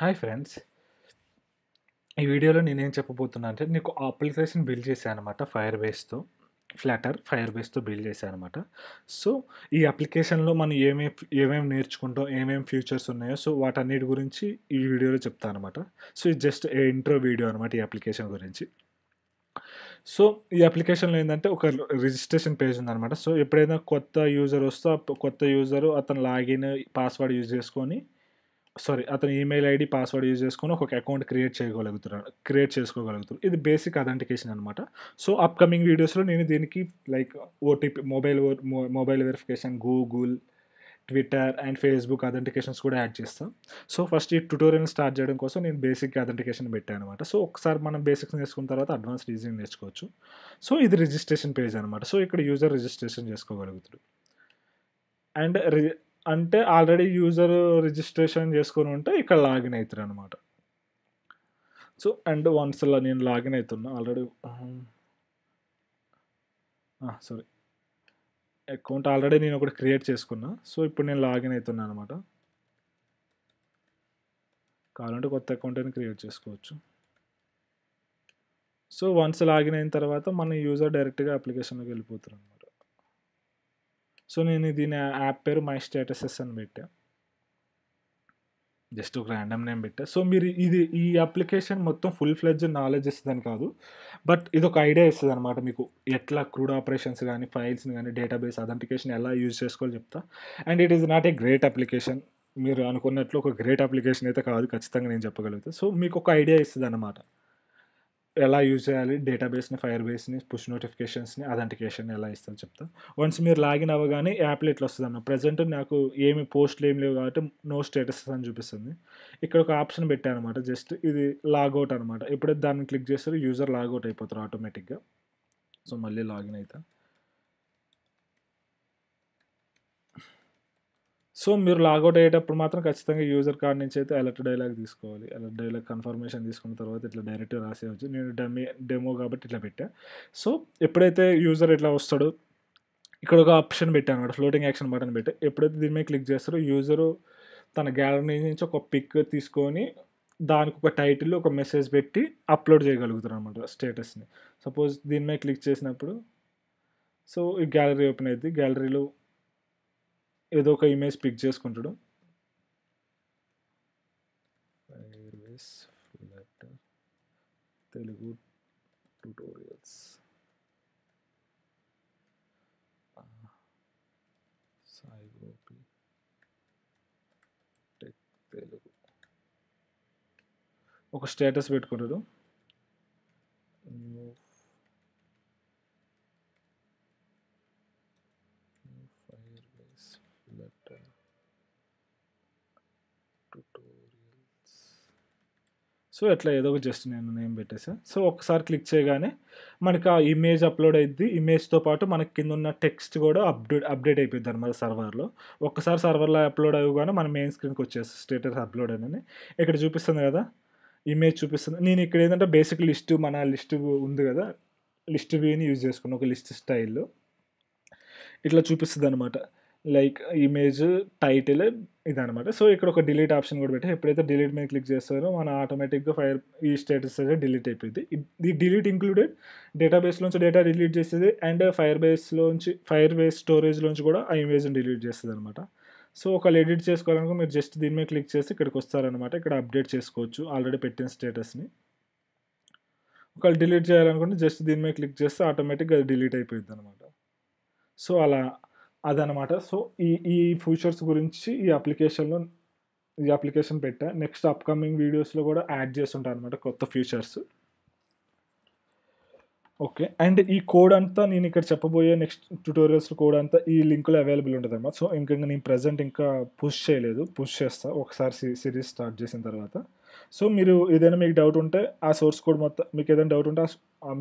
hi friends ఈ వీడియోలో నేనేం చెప్పబోతున్నా అంటే నీకు అప్లికేషన్ బిల్డ్ చేశాను అనమాట ఫైర్ బేస్తో ఫ్లాటర్ ఫైర్ బేస్తో బిల్డ్ చేశాను అనమాట సో ఈ అప్లికేషన్లో మనం ఏమేమి ఏమేమి నేర్చుకుంటాం ఏమేమి ఫ్యూచర్స్ ఉన్నాయో సో వాటన్నిటి గురించి ఈ వీడియోలో చెప్తాను అనమాట సో ఇది జస్ట్ ఇంట్రో వీడియో అనమాట ఈ అప్లికేషన్ గురించి సో ఈ అప్లికేషన్లో ఏంటంటే ఒక రిజిస్ట్రేషన్ పేజ్ ఉందనమాట సో ఎప్పుడైనా కొత్త యూజర్ వస్తే కొత్త యూజరు అతను లాగిన్ పాస్వర్డ్ యూజ్ చేసుకొని సారీ అతని ఈమెయిల్ ఐడి పాస్వర్డ్ యూజ్ చేసుకొని ఒక అకౌంట్ క్రియేట్ చేయగలుగుతున్నాడు క్రియేట్ చేసుకోగలుగుతారు ఇది బేసిక్ అథెంటికేషన్ అనమాట సో అప్కమింగ్ వీడియోస్లో నేను దీనికి like OTP mobile mobile verification Google Twitter and Facebook authentications కూడా యాడ్ చేస్తాం సో ఫస్ట్ ఈ ట్యూటోరియల్ స్టార్ట్ చేయడం కోసం నేను బేసిక్ అథెంటికేషన్ పెట్టాను అనమాట సో ఒకసారి మనం బేసిక్స్ నేర్చుకున్న తర్వాత అడ్వాన్స్ ఈజీ నేర్చుకోవచ్చు సో ఇది రిజిస్ట్రేషన్ పేజ్ అనమాట సో ఇక్కడ యూజర్ రిజిస్ట్రేషన్ చేసుకోగలుగుతాడు అండ్ అంటే ఆల్రెడీ యూజర్ రిజిస్ట్రేషన్ చేసుకొని ఉంటే ఇక్కడ లాగిన్ అవుతారు అనమాట సో అండ్ వన్స్ అలా నేను లాగిన్ అవుతున్నా ఆల్రెడీ సారీ అకౌంట్ ఆల్రెడీ నేను ఒకటి క్రియేట్ చేసుకున్నా సో ఇప్పుడు నేను లాగిన్ అవుతున్నా అనమాట కావాలంటే కొత్త అకౌంట్ అయినా క్రియేట్ చేసుకోవచ్చు సో వన్స్ లాగిన్ అయిన తర్వాత మన యూజర్ డైరెక్ట్గా అప్లికేషన్లోకి వెళ్ళిపోతారు అనమాట సో నేను దీని యాప్ పేరు మై స్టేటసెస్ అని పెట్టా జస్ట్ ఒక ర్యాండమ్ నేమ్ పెట్టా సో మీరు ఇది ఈ అప్లికేషన్ మొత్తం ఫుల్ ఫ్లెడ్జ్ నాలెడ్జ్ ఇస్తుందని కాదు బట్ ఇది ఒక ఐడియా ఇస్తుంది అనమాట మీకు ఎట్లా క్రూడ్ ఆపరేషన్స్ కానీ ఫైల్స్ని కానీ డేటాబేస్ అథెంటికేషన్ ఎలా యూజ్ చేసుకోవాలో చెప్తా and it is not a great application మీరు అనుకున్నట్లు ఒక గ్రేట్ అప్లికేషన్ అయితే కాదు ఖచ్చితంగా నేను చెప్పగలుగుతాను సో మీకు ఒక ఐడియా ఇస్తుంది అనమాట ఎలా యూజ్ చేయాలి డేటాబేస్ని ఫైర్ బేస్ని పుష్ నోటిఫికేషన్స్ని అథెంటికేషన్ ఎలా ఇస్తారో చెప్తా వన్స్ మీరు లాగిన్ అవ్వగానే యాప్లు ఇట్లా వస్తుంది అన్న ప్రజెంట్ నాకు ఏమి పోస్ట్లు ఏం లేవు కాబట్టి నో స్టేటస్ అని చూపిస్తుంది ఇక్కడ ఒక ఆప్షన్ పెట్టాను అనమాట జస్ట్ ఇది లాగౌట్ అనమాట ఎప్పుడైతే దాన్ని క్లిక్ చేస్తారో యూజర్ లాగౌట్ అయిపోతారు ఆటోమేటిక్గా సో మళ్ళీ లాగిన్ అవుతా సో మీరు లాగౌట్ అయ్యేటప్పుడు మాత్రం ఖచ్చితంగా యూజర్ కార్డ్ నుంచి అయితే అలర్ట్ డైలాగ్ తీసుకోవాలి అలర్ట్ డైలాగ్ కన్ఫర్మేషన్ తీసుకున్న తర్వాత ఇట్లా డైరెక్ట్గా రాసేయచ్చు నేను డెమే డెమో కాబట్టి ఇట్లా పెట్టా సో ఎప్పుడైతే యూజర్ ఇట్లా వస్తాడో ఇక్కడ ఒక ఆప్షన్ పెట్టాను అనమాట ఫ్లోటింగ్ యాక్షన్ బటన్ పెట్టా ఎప్పుడైతే దీని మీద క్లిక్ చేస్తారో యూజరు తన గ్యాలరీ నుంచి ఒక పిక్ తీసుకొని దానికి ఒక టైటిల్ ఒక మెసేజ్ పెట్టి అప్లోడ్ చేయగలుగుతారు అనమాట స్టేటస్ని సపోజ్ దీని మీద క్లిక్ చేసినప్పుడు సో ఈ గ్యాలరీ ఓపెన్ అవుతుంది గ్యాలరీలో ఏదో ఒక ఇమేజ్ పిక్ చేసుకుంటాడు తెలుగు ట్యూటోరియల్స్ సాయి టెక్ తెలుగు ఒక స్టేటస్ పెట్టుకుంటాడు Uh, tutorials సో ఎట్లా ఏదో ఒక జస్ట్ నేను నేమ్ పెట్టేసా సో ఒకసారి క్లిక్ చేయగానే మనకి ఆ ఇమేజ్ అప్లోడ్ అయింది ఇమేజ్తో పాటు మనకి కింద ఉన్న టెక్స్ట్ కూడా అప్డేట్ అప్డేట్ అయిపోయింది అనమాట సర్వర్లో ఒక్కసారి సర్వర్లో అప్లోడ్ అవ్వగానే మన మెయిన్ స్క్రీన్కి వచ్చేస్తాం స్టేటస్ అప్లోడ్ అని ఇక్కడ చూపిస్తుంది కదా ఇమేజ్ చూపిస్తుంది నేను ఇక్కడ ఏంటంటే బేసిక్ లిస్ట్ మన లిస్ట్ ఉంది కదా లిస్ట్ వ్యూని యూజ్ చేసుకున్నాను ఒక లిస్ట్ స్టైల్లో ఇట్లా చూపిస్తుంది అనమాట లైక్ ఇమేజ్ టైటిల్ ఇదనమాట సో ఇక్కడ ఒక డిలీట్ ఆప్షన్ కూడా పెట్టి ఎప్పుడైతే డిలీట్ మీద క్లిక్ చేస్తారో మన ఆటోమేటిక్గా ఫైర్ ఈ స్టేటస్ అయితే డిలీట్ అయిపోయింది ఇది డిలీట్ ఇంక్లూడెడ్ డేటాబేస్లోంచి డేటా డిలీట్ చేస్తుంది అండ్ ఫైర్ బేస్లోంచి ఫైర్ బేస్ స్టోరేజ్లోంచి కూడా ఆ ఇమేజ్ని డిలీట్ చేస్తుంది అనమాట సో ఒకవేళ ఎడిట్ చేసుకోవాలనుకో మీరు జస్ట్ దీని మీద క్లిక్ చేస్తే ఇక్కడికి వస్తారనమాట ఇక్కడ అప్డేట్ చేసుకోవచ్చు ఆల్రెడీ పెట్టిన స్టేటస్ని ఒకవేళ డిలీట్ చేయాలనుకుంటే జస్ట్ దీని మీద క్లిక్ చేస్తే ఆటోమేటిక్గా అది డిలీట్ అయిపోయింది అనమాట సో అలా అదనమాట సో ఈ ఈ ఫ్యూచర్స్ గురించి ఈ అప్లికేషన్లో ఈ అప్లికేషన్ పెట్టా నెక్స్ట్ అప్కమింగ్ వీడియోస్లో కూడా యాడ్ చేస్తుంటాను అనమాట కొత్త ఫ్యూచర్స్ ఓకే అండ్ ఈ కోడ్ అంతా నేను ఇక్కడ చెప్పబోయే నెక్స్ట్ ట్యూటోరియల్స్ కోడ్ అంతా ఈ లింక్లో అవైలబుల్ ఉంటుంది అనమాట సో ఇంకా నేను ప్రజెంట్ ఇంకా పుష్ చేయలేదు పుష్ చేస్తా ఒకసారి సిరీస్ స్టార్ట్ చేసిన తర్వాత సో మీరు ఏదైనా మీకు డౌట్ ఉంటే ఆ సోర్స్ కోడ్ మొత్తం మీకు ఏదైనా డౌట్ ఉంటే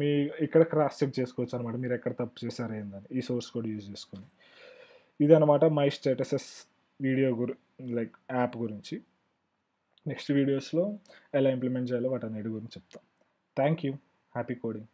మీ ఇక్కడ క్రాస్ చెక్ చేసుకోవచ్చు అనమాట మీరు ఎక్కడ తప్పు చేశారు ఏందని ఈ సోర్స్ కోడ్ యూజ్ చేసుకొని ఇదనమాట మై స్టేటసెస్ వీడియో గురి లైక్ యాప్ గురించి నెక్స్ట్ వీడియోస్లో ఎలా ఇంప్లిమెంట్ చేయాలో అన్నిటి గురించి చెప్తాం థ్యాంక్ యూ హ్యాపీ కోడింగ్